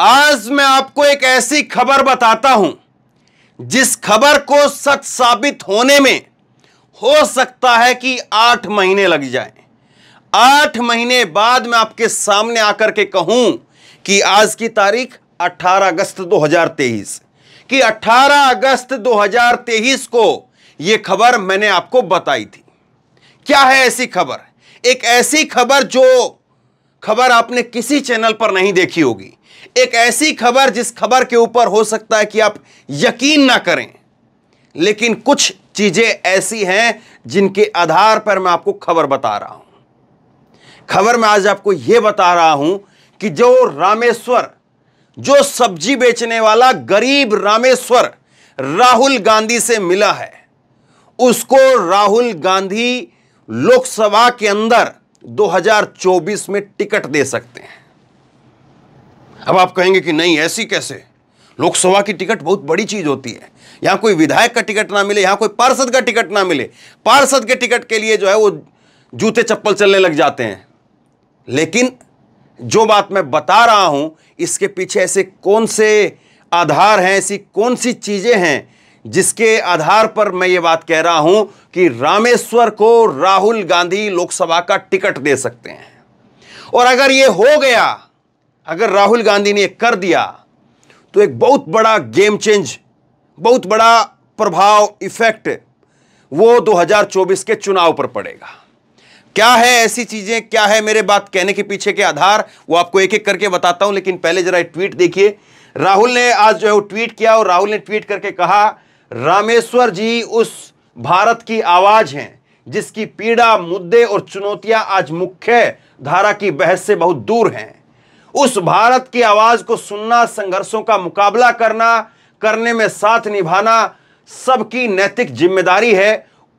आज मैं आपको एक ऐसी खबर बताता हूं जिस खबर को सच साबित होने में हो सकता है कि आठ महीने लग जाए आठ महीने बाद मैं आपके सामने आकर के कहूं कि आज की तारीख 18 अगस्त 2023 कि 18 अगस्त 2023 को यह खबर मैंने आपको बताई थी क्या है ऐसी खबर एक ऐसी खबर जो खबर आपने किसी चैनल पर नहीं देखी होगी एक ऐसी खबर जिस खबर के ऊपर हो सकता है कि आप यकीन ना करें लेकिन कुछ चीजें ऐसी हैं जिनके आधार पर मैं आपको खबर बता रहा हूं खबर में आज आपको यह बता रहा हूं कि जो रामेश्वर जो सब्जी बेचने वाला गरीब रामेश्वर राहुल गांधी से मिला है उसको राहुल गांधी लोकसभा के अंदर 2024 में टिकट दे सकते हैं अब आप कहेंगे कि नहीं ऐसी कैसे लोकसभा की टिकट बहुत बड़ी चीज होती है यहाँ कोई विधायक का टिकट ना मिले यहाँ कोई पार्षद का टिकट ना मिले पार्षद के टिकट के लिए जो है वो जूते चप्पल चलने लग जाते हैं लेकिन जो बात मैं बता रहा हूं इसके पीछे ऐसे कौन से आधार हैं ऐसी कौन सी चीज़ें हैं जिसके आधार पर मैं ये बात कह रहा हूं कि रामेश्वर को राहुल गांधी लोकसभा का टिकट दे सकते हैं और अगर ये हो गया अगर राहुल गांधी ने कर दिया तो एक बहुत बड़ा गेम चेंज बहुत बड़ा प्रभाव इफेक्ट वो 2024 के चुनाव पर पड़ेगा क्या है ऐसी चीजें क्या है मेरे बात कहने के पीछे के आधार वो आपको एक एक करके बताता हूं लेकिन पहले जरा ट्वीट देखिए राहुल ने आज जो है वो ट्वीट किया और राहुल ने ट्वीट करके कहा रामेश्वर जी उस भारत की आवाज हैं जिसकी पीड़ा मुद्दे और चुनौतियां आज मुख्य धारा की बहस से बहुत दूर हैं उस भारत की आवाज को सुनना संघर्षों का मुकाबला करना करने में साथ निभाना सबकी नैतिक जिम्मेदारी है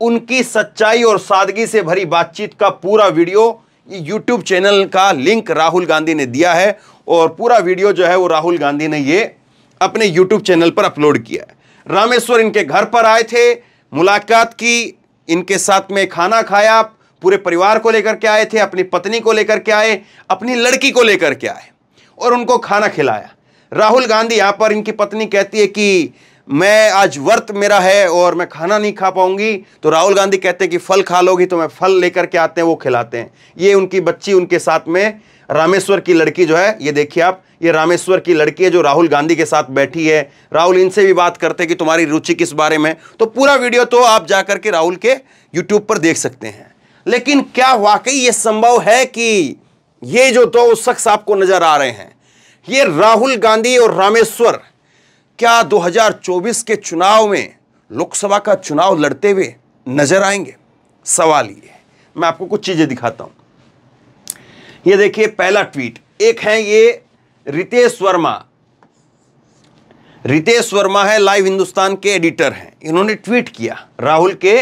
उनकी सच्चाई और सादगी से भरी बातचीत का पूरा वीडियो यूट्यूब चैनल का लिंक राहुल गांधी ने दिया है और पूरा वीडियो जो है वो राहुल गांधी ने ये अपने यूट्यूब चैनल पर अपलोड किया है रामेश्वर इनके घर पर आए थे मुलाकात की इनके साथ में खाना खाया पूरे परिवार को लेकर के आए थे अपनी पत्नी को लेकर के आए अपनी लड़की को लेकर के आए और उनको खाना खिलाया राहुल गांधी यहाँ पर इनकी पत्नी कहती है कि मैं आज व्रत मेरा है और मैं खाना नहीं खा पाऊंगी तो राहुल गांधी कहते हैं कि फल खा लोगी तो मैं फल लेकर के आते हैं वो खिलाते हैं ये उनकी बच्ची उनके साथ में रामेश्वर की लड़की जो है ये देखिए आप ये रामेश्वर की लड़की है जो राहुल गांधी के साथ बैठी है राहुल इनसे भी बात करते हैं कि तुम्हारी रुचि किस बारे में तो पूरा वीडियो तो आप जा करके राहुल के यूट्यूब पर देख सकते हैं लेकिन क्या वाकई ये संभव है कि ये जो दो तो शख्स आपको नजर आ रहे हैं ये राहुल गांधी और रामेश्वर क्या 2024 के चुनाव में लोकसभा का चुनाव लड़ते हुए नजर आएंगे सवाल ये मैं आपको कुछ चीज़ें दिखाता हूं ये देखिए पहला ट्वीट एक है ये रितेश वर्मा रितेश वर्मा है लाइव हिंदुस्तान के एडिटर हैं इन्होंने ट्वीट किया राहुल के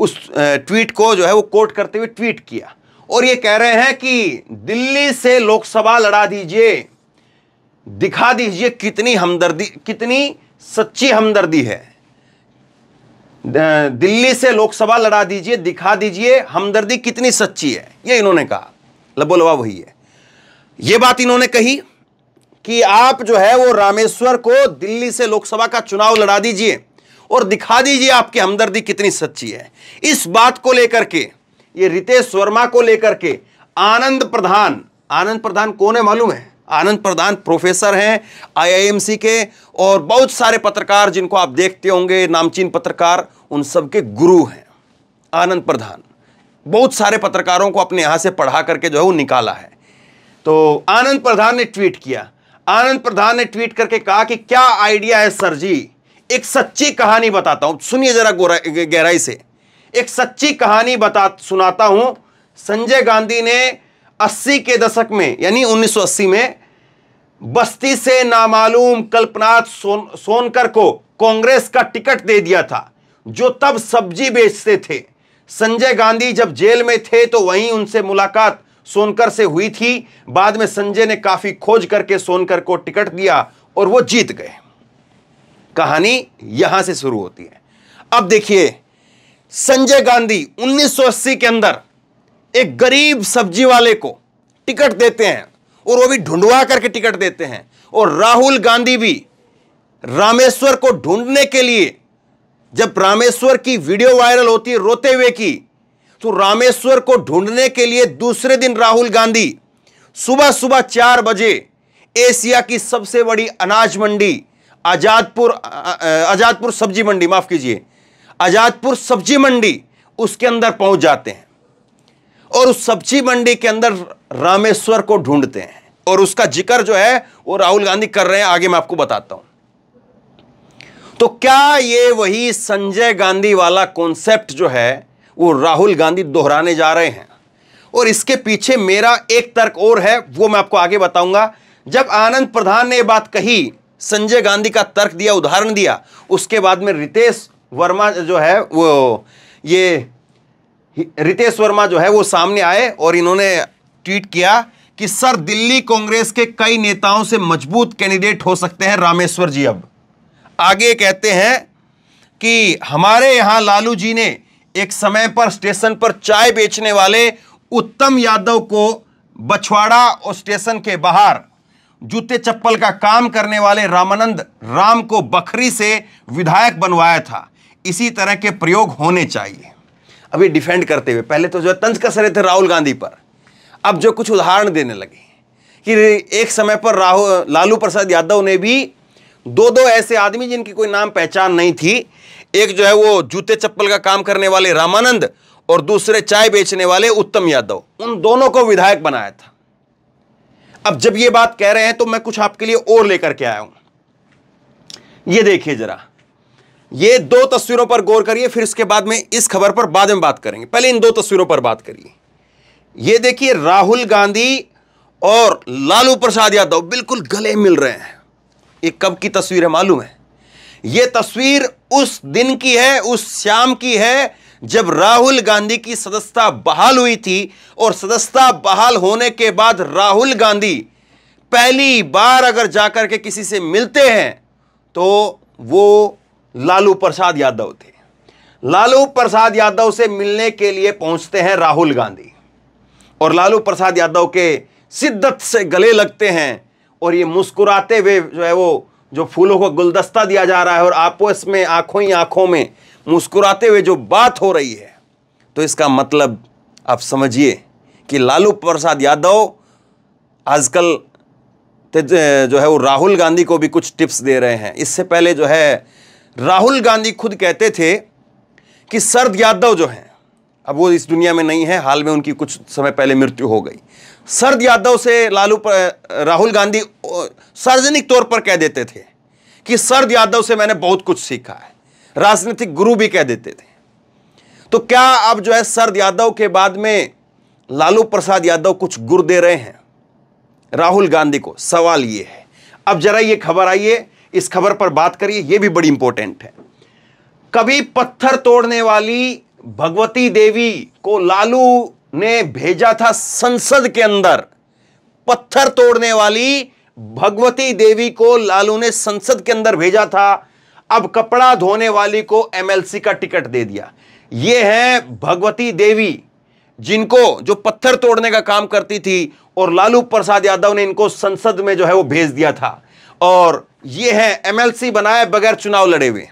उस ट्वीट को जो है वो कोट करते हुए ट्वीट किया और ये कह रहे हैं कि दिल्ली से लोकसभा लड़ा दीजिए दिखा दीजिए कितनी हमदर्दी कितनी सच्ची हमदर्दी है दिल्ली से लोकसभा लड़ा दीजिए दिखा दीजिए हमदर्दी कितनी सच्ची है ये इन्होंने कहा लबोलवा वही है ये बात इन्होंने कही कि आप जो है वो रामेश्वर को दिल्ली से लोकसभा का चुनाव लड़ा दीजिए और दिखा दीजिए आपकी हमदर्दी कितनी सच्ची है इस बात को लेकर के ये रितेश वर्मा को लेकर के आनंद प्रधान आनंद प्रधान कौन है मालूम है आनंद प्रधान प्रोफेसर हैं आईआईएमसी के और बहुत सारे पत्रकार जिनको आप देखते होंगे नामचीन पत्रकार उन सबके गुरु हैं आनंद प्रधान बहुत सारे पत्रकारों को अपने यहाँ से पढ़ा करके जो है वो निकाला है तो आनंद प्रधान ने ट्वीट किया आनंद प्रधान ने ट्वीट करके कहा कि क्या आइडिया है सर जी एक सच्ची कहानी बताता हूं सुनिए जरा गहराई से एक सच्ची कहानी बता सुनाता हूं संजय गांधी ने 80 के दशक में यानी 1980 में बस्ती से नामालूम कल्पनाथ सोन सोनकर को कांग्रेस का टिकट दे दिया था जो तब सब्जी बेचते थे संजय गांधी जब जेल में थे तो वहीं उनसे मुलाकात सोनकर से हुई थी बाद में संजय ने काफ़ी खोज करके सोनकर को टिकट दिया और वो जीत गए कहानी यहां से शुरू होती है अब देखिए संजय गांधी 1980 के अंदर एक गरीब सब्जी वाले को टिकट देते हैं और वो भी ढूंढवा करके टिकट देते हैं और राहुल गांधी भी रामेश्वर को ढूंढने के लिए जब रामेश्वर की वीडियो वायरल होती है रोते हुए की तो रामेश्वर को ढूंढने के लिए दूसरे दिन राहुल गांधी सुबह सुबह चार बजे एशिया की सबसे बड़ी अनाज मंडी आज़ादपुर आज़ादपुर सब्जी मंडी माफ़ कीजिए आज़ादपुर सब्जी मंडी उसके अंदर पहुंच जाते हैं और उस सब्जी मंडी के अंदर रामेश्वर को ढूंढते हैं और उसका जिक्र जो है वो राहुल गांधी कर रहे हैं आगे मैं आपको बताता हूं तो क्या ये वही संजय गांधी वाला कॉन्सेप्ट जो है वो राहुल गांधी दोहराने जा रहे हैं और इसके पीछे मेरा एक तर्क और है वो मैं आपको आगे बताऊंगा जब आनंद प्रधान ने बात कही संजय गांधी का तर्क दिया उदाहरण दिया उसके बाद में रितेश वर्मा जो है वो ये रितेश वर्मा जो है वो सामने आए और इन्होंने ट्वीट किया कि सर दिल्ली कांग्रेस के कई नेताओं से मजबूत कैंडिडेट हो सकते हैं रामेश्वर जी अब आगे कहते हैं कि हमारे यहां लालू जी ने एक समय पर स्टेशन पर चाय बेचने वाले उत्तम यादव को बछवाड़ा और स्टेशन के बाहर जूते चप्पल का काम करने वाले रामानंद राम को बखरी से विधायक बनवाया था इसी तरह के प्रयोग होने चाहिए अभी डिफेंड करते हुए पहले तो जो तंज कस रहे थे राहुल गांधी पर अब जो कुछ उदाहरण देने लगे कि एक समय पर राहुल लालू प्रसाद यादव ने भी दो दो ऐसे आदमी जिनकी कोई नाम पहचान नहीं थी एक जो है वो जूते चप्पल का काम करने वाले रामानंद और दूसरे चाय बेचने वाले उत्तम यादव उन दोनों को विधायक बनाया था अब जब ये बात कह रहे हैं तो मैं कुछ आपके लिए और लेकर के आया हूं ये देखिए जरा ये दो तस्वीरों पर गौर करिए फिर इसके बाद में इस खबर पर बाद में बात करेंगे पहले इन दो तस्वीरों पर बात करिए ये देखिए राहुल गांधी और लालू प्रसाद यादव बिल्कुल गले मिल रहे हैं ये कब की तस्वीर है मालूम है ये तस्वीर उस दिन की है उस शाम की है जब राहुल गांधी की सदस्यता बहाल हुई थी और सदस्यता बहाल होने के बाद राहुल गांधी पहली बार अगर जाकर के किसी से मिलते हैं तो वो लालू प्रसाद यादव थे लालू प्रसाद यादव से मिलने के लिए पहुंचते हैं राहुल गांधी और लालू प्रसाद यादव के शिद्दत से गले लगते हैं और ये मुस्कुराते हुए जो है वो जो फूलों को गुलदस्ता दिया जा रहा है और आपस में आंखों ही आंखों में मुस्कुराते हुए जो बात हो रही है तो इसका मतलब आप समझिए कि लालू प्रसाद यादव आजकल जो है वो राहुल गांधी को भी कुछ टिप्स दे रहे हैं इससे पहले जो है राहुल गांधी खुद कहते थे कि सरद यादव जो हैं अब वो इस दुनिया में नहीं है हाल में उनकी कुछ समय पहले मृत्यु हो गई सरद यादव से लालू पर, राहुल गांधी सार्वजनिक तौर पर कह देते थे कि सरद यादव से मैंने बहुत कुछ सीखा है राजनीतिक गुरु भी कह देते थे तो क्या अब जो है शरद यादव के बाद में लालू प्रसाद यादव कुछ गुर दे रहे हैं राहुल गांधी को सवाल ये है अब जरा ये खबर आइए इस खबर पर बात करिए ये भी बड़ी इंपॉर्टेंट है कभी पत्थर तोड़ने वाली भगवती देवी को लालू ने भेजा था संसद के अंदर पत्थर तोड़ने वाली भगवती देवी को लालू ने संसद के अंदर भेजा था अब कपड़ा धोने वाली को एमएलसी का टिकट दे दिया ये है भगवती देवी जिनको जो पत्थर तोड़ने का काम करती थी और लालू प्रसाद यादव ने इनको संसद में जो है वो भेज दिया था और ये है एमएलसी बनाए बगैर चुनाव लड़े हुए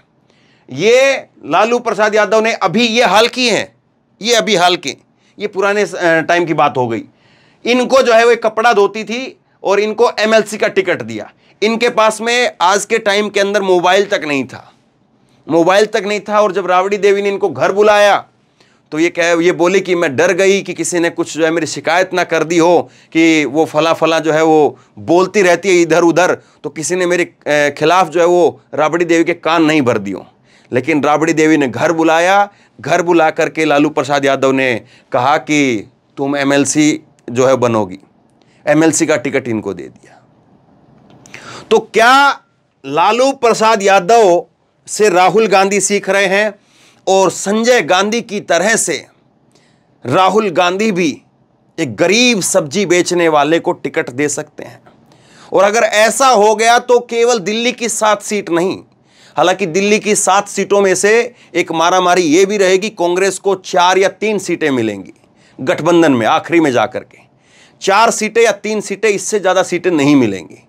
ये लालू प्रसाद यादव ने अभी ये हाल की हैं ये अभी हाल के ये पुराने टाइम की बात हो गई इनको जो है वो कपड़ा धोती थी और इनको एमएलसी का टिकट दिया इनके पास में आज के टाइम के अंदर मोबाइल तक नहीं था मोबाइल तक नहीं था और जब रावड़ी देवी ने इनको घर बुलाया तो ये कह ये बोले कि मैं डर गई कि किसी ने कुछ जो है मेरी शिकायत ना कर दी हो कि वो फला फला जो है वो बोलती रहती है इधर उधर तो किसी ने मेरे खिलाफ जो है वो राबड़ी देवी के कान नहीं भर दियो लेकिन राबड़ी देवी ने घर बुलाया घर बुला करके लालू प्रसाद यादव ने कहा कि तुम एमएलसी जो है बनोगी एमएलसी का टिकट इनको दे दिया तो क्या लालू प्रसाद यादव से राहुल गांधी सीख रहे हैं और संजय गांधी की तरह से राहुल गांधी भी एक गरीब सब्जी बेचने वाले को टिकट दे सकते हैं और अगर ऐसा हो गया तो केवल दिल्ली की सात सीट नहीं हालांकि दिल्ली की सात सीटों में से एक मारामारी ये भी रहेगी कांग्रेस को चार या तीन सीटें मिलेंगी गठबंधन में आखिरी में जाकर के चार सीटें या तीन सीटें इससे ज़्यादा सीटें नहीं मिलेंगी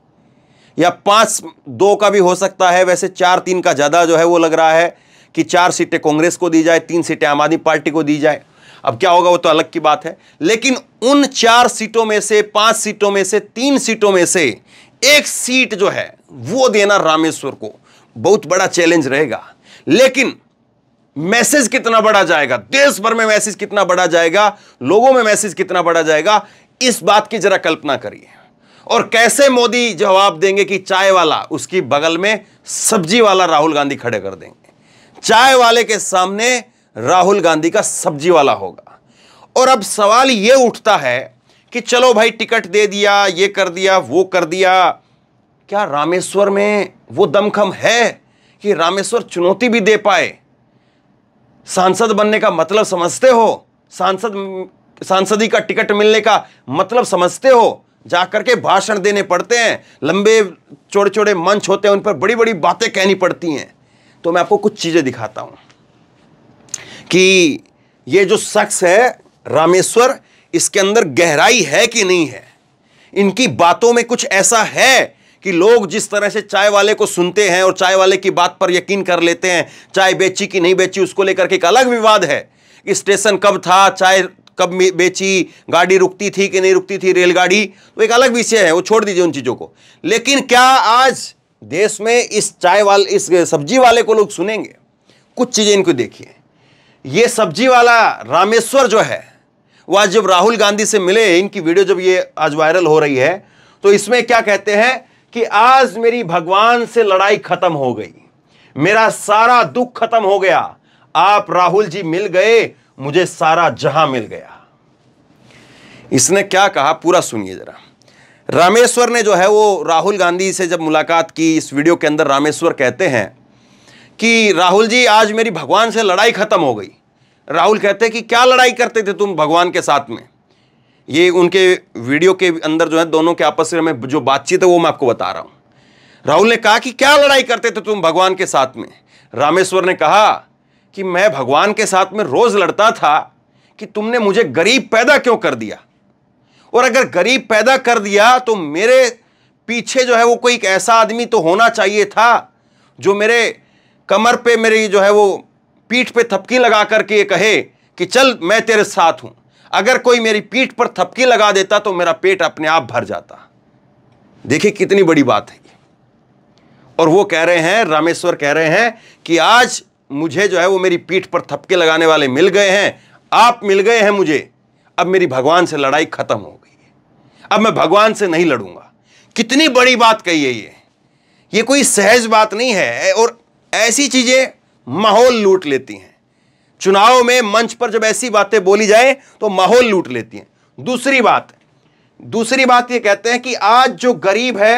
या पाँच दो का भी हो सकता है वैसे चार तीन का ज़्यादा जो है वो लग रहा है कि चार सीटें कांग्रेस को दी जाए तीन सीटें आम आदमी पार्टी को दी जाए अब क्या होगा वो तो अलग की बात है लेकिन उन चार सीटों में से पांच सीटों में से तीन सीटों में से एक सीट जो है वो देना रामेश्वर को बहुत बड़ा चैलेंज रहेगा लेकिन मैसेज कितना बढ़ा जाएगा देश भर में मैसेज कितना बढ़ा जाएगा लोगों में मैसेज कितना बढ़ा जाएगा इस बात की जरा कल्पना करिए और कैसे मोदी जवाब देंगे कि चाय वाला उसकी बगल में सब्जी वाला राहुल गांधी खड़े कर देंगे चाय वाले के सामने राहुल गांधी का सब्जी वाला होगा और अब सवाल यह उठता है कि चलो भाई टिकट दे दिया ये कर दिया वो कर दिया क्या रामेश्वर में वो दमखम है कि रामेश्वर चुनौती भी दे पाए सांसद बनने का मतलब समझते हो सांसद सांसदी का टिकट मिलने का मतलब समझते हो जाकर के भाषण देने पड़ते हैं लंबे चौड़े चौड़े मंच होते हैं उन पर बड़ी बड़ी बातें कहनी पड़ती हैं तो मैं आपको कुछ चीज़ें दिखाता हूँ कि ये जो शख्स है रामेश्वर इसके अंदर गहराई है कि नहीं है इनकी बातों में कुछ ऐसा है कि लोग जिस तरह से चाय वाले को सुनते हैं और चाय वाले की बात पर यकीन कर लेते हैं चाय बेची कि नहीं बेची उसको लेकर के एक अलग विवाद है कि स्टेशन कब था चाय कब बेची गाड़ी रुकती थी कि नहीं रुकती थी रेलगाड़ी तो एक अलग विषय है वो छोड़ दीजिए उन चीज़ों को लेकिन क्या आज देश में इस चाय वाले इस सब्जी वाले को लोग सुनेंगे कुछ चीज़ें इनको देखिए ये सब्जी वाला रामेश्वर जो है वो आज जब राहुल गांधी से मिले इनकी वीडियो जब ये आज वायरल हो रही है तो इसमें क्या कहते हैं कि आज मेरी भगवान से लड़ाई खत्म हो गई मेरा सारा दुख खत्म हो गया आप राहुल जी मिल गए मुझे सारा जहां मिल गया इसने क्या कहा पूरा सुनिए जरा रामेश्वर ने जो है वो राहुल गांधी से जब मुलाकात की इस वीडियो के अंदर रामेश्वर कहते हैं कि राहुल जी आज मेरी भगवान से लड़ाई खत्म हो गई राहुल कहते हैं कि क्या लड़ाई करते थे तुम भगवान के साथ में ये उनके वीडियो के अंदर जो है दोनों के आपस में जो बातचीत है वो मैं आपको बता रहा हूं राहुल ने कहा कि क्या लड़ाई करते थे तुम भगवान के साथ में रामेश्वर ने कहा कि मैं भगवान के साथ में रोज लड़ता था कि तुमने मुझे गरीब पैदा क्यों कर दिया और अगर गरीब पैदा कर दिया तो मेरे पीछे जो है वो कोई ऐसा आदमी तो होना चाहिए था जो मेरे कमर पे मेरी जो है वो पीठ पे थपकी लगा करके ये कहे कि चल मैं तेरे साथ हूं अगर कोई मेरी पीठ पर थपकी लगा देता तो मेरा पेट अपने आप भर जाता देखिए कितनी बड़ी बात है और वो कह रहे हैं रामेश्वर कह रहे हैं कि आज मुझे जो है वो मेरी पीठ पर थपके लगाने वाले मिल गए हैं आप मिल गए हैं मुझे अब मेरी भगवान से लड़ाई खत्म हो गई है अब मैं भगवान से नहीं लड़ूंगा कितनी बड़ी बात कही है ये ये कोई सहज बात नहीं है और ऐसी चीज़ें माहौल लूट लेती हैं चुनाव में मंच पर जब ऐसी बातें बोली जाए तो माहौल लूट लेती हैं दूसरी बात दूसरी बात ये कहते हैं कि आज जो गरीब है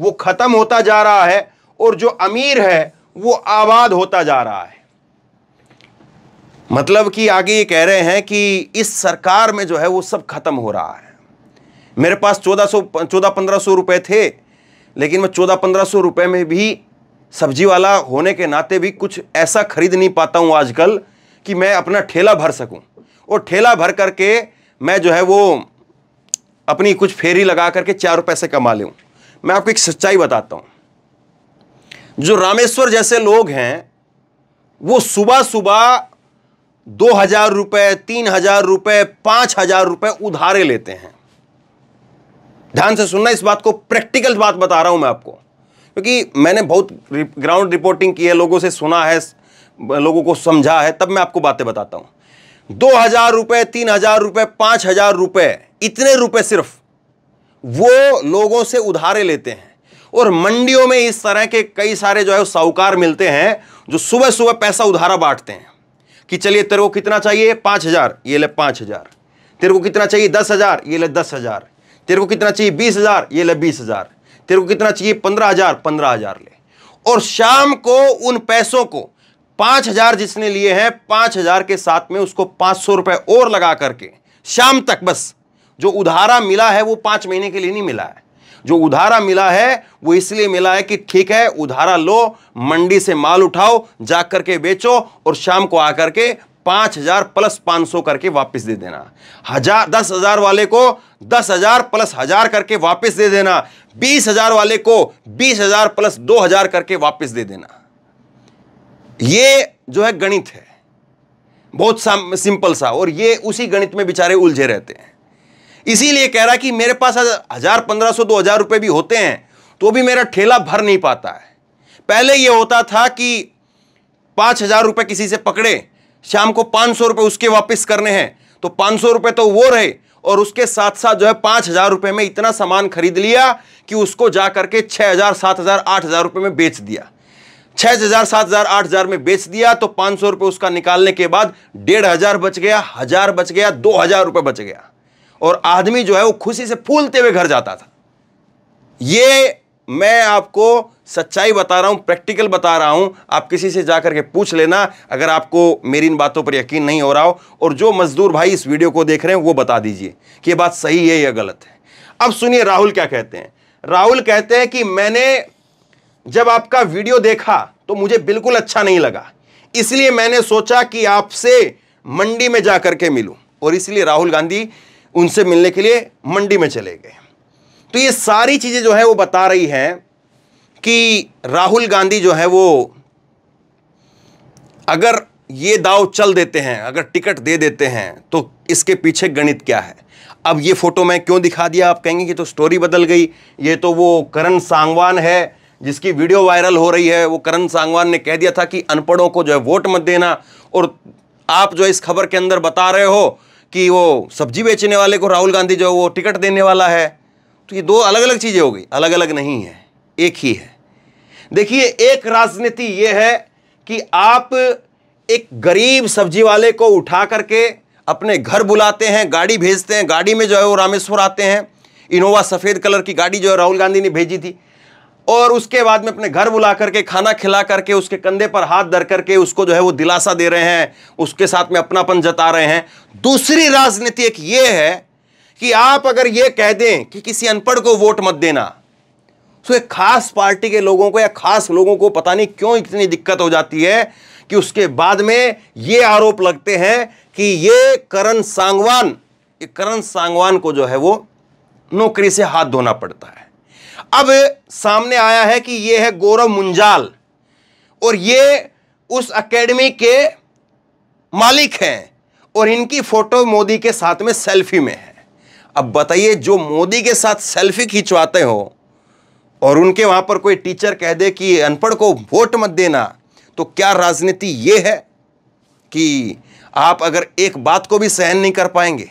वो ख़त्म होता जा रहा है और जो अमीर है वो आबाद होता जा रहा है मतलब कि आगे ये कह रहे हैं कि इस सरकार में जो है वो सब खत्म हो रहा है मेरे पास चौदह सौ चौदह पंद्रह सौ रुपये थे लेकिन मैं चौदह पंद्रह सौ रुपये में भी सब्जी वाला होने के नाते भी कुछ ऐसा खरीद नहीं पाता हूँ आजकल कि मैं अपना ठेला भर सकूँ और ठेला भर करके मैं जो है वो अपनी कुछ फेरी लगा करके चार पैसे कमा लूँ मैं आपको एक सच्चाई बताता हूँ जो रामेश्वर जैसे लोग हैं वो सुबह सुबह दो हजार रुपए तीन हजार रुपये पांच हजार रुपए उधारे लेते हैं ध्यान से सुनना इस बात को प्रैक्टिकल बात बता रहा हूं मैं आपको क्योंकि मैंने बहुत ग्राउंड रिपोर्टिंग की है लोगों से सुना है लोगों को समझा है तब मैं आपको बातें बताता हूं दो हजार रुपए तीन हजार रुपये पांच हजार रुपए इतने रुपए सिर्फ वो लोगों से उधारे लेते हैं और मंडियों में इस तरह के कई सारे जो है साहूकार मिलते हैं जो सुबह सुबह पैसा उधारा बांटते हैं कि चलिए तेरे को कितना चाहिए पांच हज़ार ये ले पांच हज़ार तेरे को कितना चाहिए दस हज़ार ये ले दस हज़ार तेरे को कितना चाहिए बीस हज़ार ये ले बीस हज़ार तेरे को कितना चाहिए पंद्रह हज़ार पंद्रह हज़ार ले और शाम को उन पैसों को पांच हज़ार जिसने लिए हैं पांच हज़ार के साथ में उसको पांच सौ रुपए और लगा करके शाम तक बस जो उधारा मिला है वो पांच महीने के लिए नहीं मिला है जो उधारा मिला है वो इसलिए मिला है कि ठीक है उधारा लो मंडी से माल उठाओ जा करके बेचो और शाम को आकर के पांच हजार प्लस पांच सौ करके वापस दे देना हजार दस हजार वाले को दस हजार प्लस हजार करके वापस दे देना बीस हजार वाले को बीस हजार प्लस दो हजार करके वापस दे देना ये जो है गणित है बहुत सिंपल सा और ये उसी गणित में बेचारे उलझे रहते हैं इसीलिए कह रहा है कि मेरे पास हजार पंद्रह सौ दो हजार रुपये भी होते हैं तो भी मेरा ठेला भर नहीं पाता है पहले यह होता था कि पांच हजार रुपये किसी से पकड़े शाम को पाँच सौ रुपये उसके वापस करने हैं तो पाँच सौ रुपए तो वो रहे और उसके साथ साथ जो है पांच हजार रुपये में इतना सामान खरीद लिया कि उसको जा करके छह हजार सात हजार आठ हजार रुपये में बेच दिया छह हजार सात हजार आठ हजार में बेच दिया तो पांच सौ रुपये उसका निकालने के बाद डेढ़ हजार बच गया हजार बच गया दो हजार रुपये बच गया और आदमी जो है वो खुशी से फूलते हुए घर जाता था ये मैं आपको सच्चाई बता रहा हूं प्रैक्टिकल बता रहा हूं आप किसी से जाकर के पूछ लेना अगर आपको मेरी इन बातों पर यकीन नहीं हो रहा हो और जो मजदूर भाई इस वीडियो को देख रहे हैं वो बता दीजिए कि ये बात सही है या गलत है अब सुनिए राहुल क्या कहते हैं राहुल कहते हैं कि मैंने जब आपका वीडियो देखा तो मुझे बिल्कुल अच्छा नहीं लगा इसलिए मैंने सोचा कि आपसे मंडी में जाकर के मिलूं और इसलिए राहुल गांधी उनसे मिलने के लिए मंडी में चले गए तो ये सारी चीज़ें जो है वो बता रही हैं कि राहुल गांधी जो है वो अगर ये दाव चल देते हैं अगर टिकट दे देते हैं तो इसके पीछे गणित क्या है अब ये फ़ोटो मैं क्यों दिखा दिया आप कहेंगे कि तो स्टोरी बदल गई ये तो वो करण सांगवान है जिसकी वीडियो वायरल हो रही है वो करण सांगवान ने कह दिया था कि अनपढ़ों को जो है वोट मत देना और आप जो इस खबर के अंदर बता रहे हो कि वो सब्जी बेचने वाले को राहुल गांधी जो वो टिकट देने वाला है तो ये दो अलग अलग चीज़ें हो गई अलग अलग नहीं है एक ही है देखिए एक राजनीति ये है कि आप एक गरीब सब्जी वाले को उठा करके अपने घर बुलाते हैं गाड़ी भेजते हैं गाड़ी में जो है वो रामेश्वर आते हैं इनोवा सफ़ेद कलर की गाड़ी जो है राहुल गांधी ने भेजी थी और उसके बाद में अपने घर बुला करके खाना खिला करके उसके कंधे पर हाथ धर करके उसको जो है वो दिलासा दे रहे हैं उसके साथ में अपनापन जता रहे हैं दूसरी राजनीति एक ये है कि आप अगर ये कह दें कि किसी अनपढ़ को वोट मत देना तो एक खास पार्टी के लोगों को या खास लोगों को पता नहीं क्यों इतनी दिक्कत हो जाती है कि उसके बाद में ये आरोप लगते हैं कि ये करण सांगवान ये करण सांगवान को जो है वो नौकरी से हाथ धोना पड़ता है अब सामने आया है कि ये है गौरव मुंजाल और ये उस एकेडमी के मालिक हैं और इनकी फोटो मोदी के साथ में सेल्फी में है अब बताइए जो मोदी के साथ सेल्फी खिंचवाते हो और उनके वहां पर कोई टीचर कह दे कि अनपढ़ को वोट मत देना तो क्या राजनीति ये है कि आप अगर एक बात को भी सहन नहीं कर पाएंगे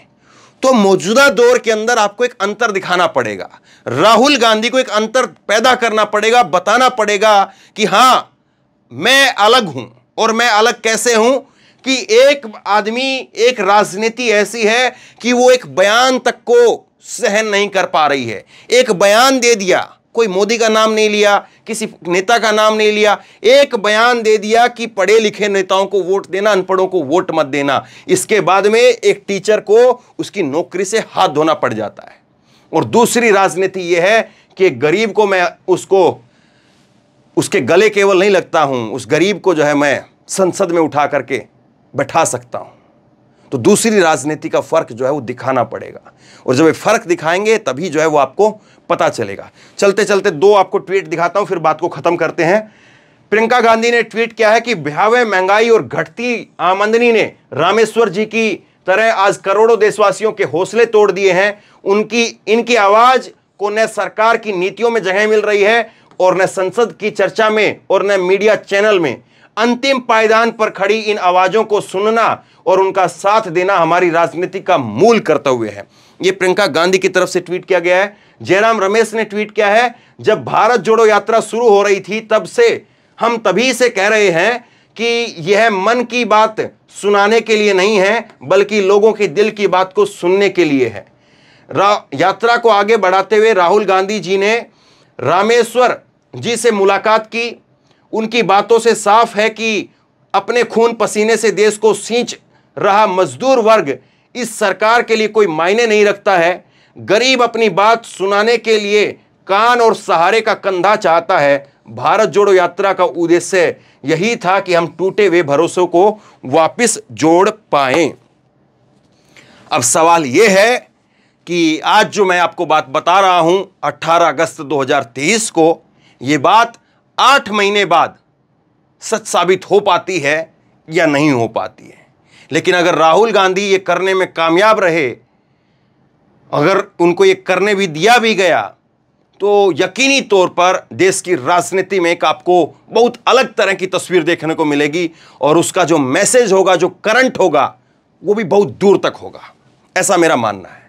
तो मौजूदा दौर के अंदर आपको एक अंतर दिखाना पड़ेगा राहुल गांधी को एक अंतर पैदा करना पड़ेगा बताना पड़ेगा कि हां मैं अलग हूं और मैं अलग कैसे हूं कि एक आदमी एक राजनीति ऐसी है कि वो एक बयान तक को सहन नहीं कर पा रही है एक बयान दे दिया कोई मोदी का नाम नहीं लिया किसी नेता का नाम नहीं लिया एक बयान दे दिया कि पढ़े लिखे नेताओं को वोट देना अनपढ़ों को वोट मत देना इसके बाद में एक टीचर को उसकी नौकरी से हाथ धोना पड़ जाता है और दूसरी राजनीति यह है कि गरीब को मैं उसको उसके गले केवल नहीं लगता हूं उस गरीब को जो है मैं संसद में उठा करके बैठा सकता हूं तो दूसरी राजनीति का फर्क जो है वो दिखाना पड़ेगा और जब फर्क दिखाएंगे तभी जो है वो आपको पता चलेगा चलते चलते दो आपको ट्वीट दिखाता हूं फिर बात को खत्म करते हैं प्रियंका गांधी ने ट्वीट किया है कि भयावह महंगाई और घटती आमंदनी ने रामेश्वर जी की तरह आज करोड़ों देशवासियों के हौसले तोड़ दिए हैं उनकी इनकी आवाज को न सरकार की नीतियों में जगह मिल रही है और न संसद की चर्चा में और न मीडिया चैनल में अंतिम पायदान पर खड़ी इन आवाजों को सुनना और उनका साथ देना हमारी राजनीति का मूल कर्तव्य है ये प्रियंका गांधी की तरफ से ट्वीट किया गया है जयराम रमेश ने ट्वीट किया है जब भारत जोड़ो यात्रा शुरू हो रही थी तब से हम तभी से कह रहे हैं कि यह मन की बात सुनाने के लिए नहीं है बल्कि लोगों के दिल की बात को सुनने के लिए है यात्रा को आगे बढ़ाते हुए राहुल गांधी जी ने रामेश्वर जी से मुलाकात की उनकी बातों से साफ है कि अपने खून पसीने से देश को सींच रहा मजदूर वर्ग इस सरकार के लिए कोई मायने नहीं रखता है गरीब अपनी बात सुनाने के लिए कान और सहारे का कंधा चाहता है भारत जोड़ो यात्रा का उद्देश्य यही था कि हम टूटे हुए भरोसों को वापस जोड़ पाए अब सवाल यह है कि आज जो मैं आपको बात बता रहा हूं 18 अगस्त 2023 को यह बात आठ महीने बाद सच साबित हो पाती है या नहीं हो पाती है लेकिन अगर राहुल गांधी ये करने में कामयाब रहे अगर उनको ये करने भी दिया भी गया तो यकीनी तौर पर देश की राजनीति में एक आपको बहुत अलग तरह की तस्वीर देखने को मिलेगी और उसका जो मैसेज होगा जो करंट होगा वो भी बहुत दूर तक होगा ऐसा मेरा मानना है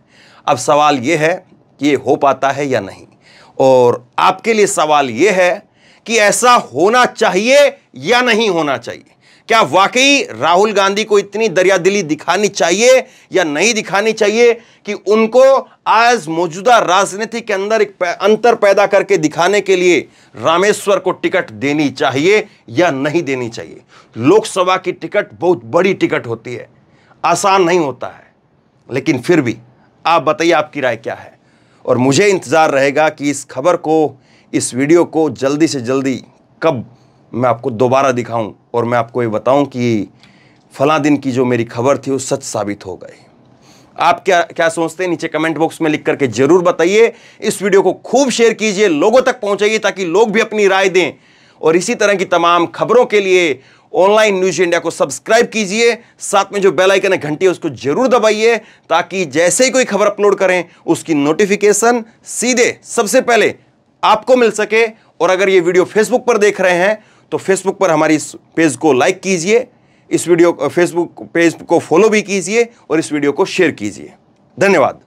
अब सवाल ये है कि ये हो पाता है या नहीं और आपके लिए सवाल ये है कि ऐसा होना चाहिए या नहीं होना चाहिए क्या वाकई राहुल गांधी को इतनी दिली दिखानी चाहिए या नहीं दिखानी चाहिए कि उनको आज मौजूदा राजनीति के अंदर एक अंतर पैदा करके दिखाने के लिए रामेश्वर को टिकट देनी चाहिए या नहीं देनी चाहिए लोकसभा की टिकट बहुत बड़ी टिकट होती है आसान नहीं होता है लेकिन फिर भी आप बताइए आपकी राय क्या है और मुझे इंतज़ार रहेगा कि इस खबर को इस वीडियो को जल्दी से जल्दी कब मैं आपको दोबारा दिखाऊं और मैं आपको ये बताऊं कि फला दिन की जो मेरी खबर थी वो सच साबित हो गई आप क्या क्या सोचते हैं नीचे कमेंट बॉक्स में लिख करके जरूर बताइए इस वीडियो को खूब शेयर कीजिए लोगों तक पहुंचाइए ताकि लोग भी अपनी राय दें और इसी तरह की तमाम खबरों के लिए ऑनलाइन न्यूज इंडिया को सब्सक्राइब कीजिए साथ में जो बेल आइकन है घंटी है उसको जरूर दबाइए ताकि जैसे ही कोई खबर अपलोड करें उसकी नोटिफिकेशन सीधे सबसे पहले आपको मिल सके और अगर ये वीडियो फेसबुक पर देख रहे हैं तो फेसबुक पर हमारी इस पेज को लाइक कीजिए इस वीडियो फेसबुक पेज को फॉलो भी कीजिए और इस वीडियो को शेयर कीजिए धन्यवाद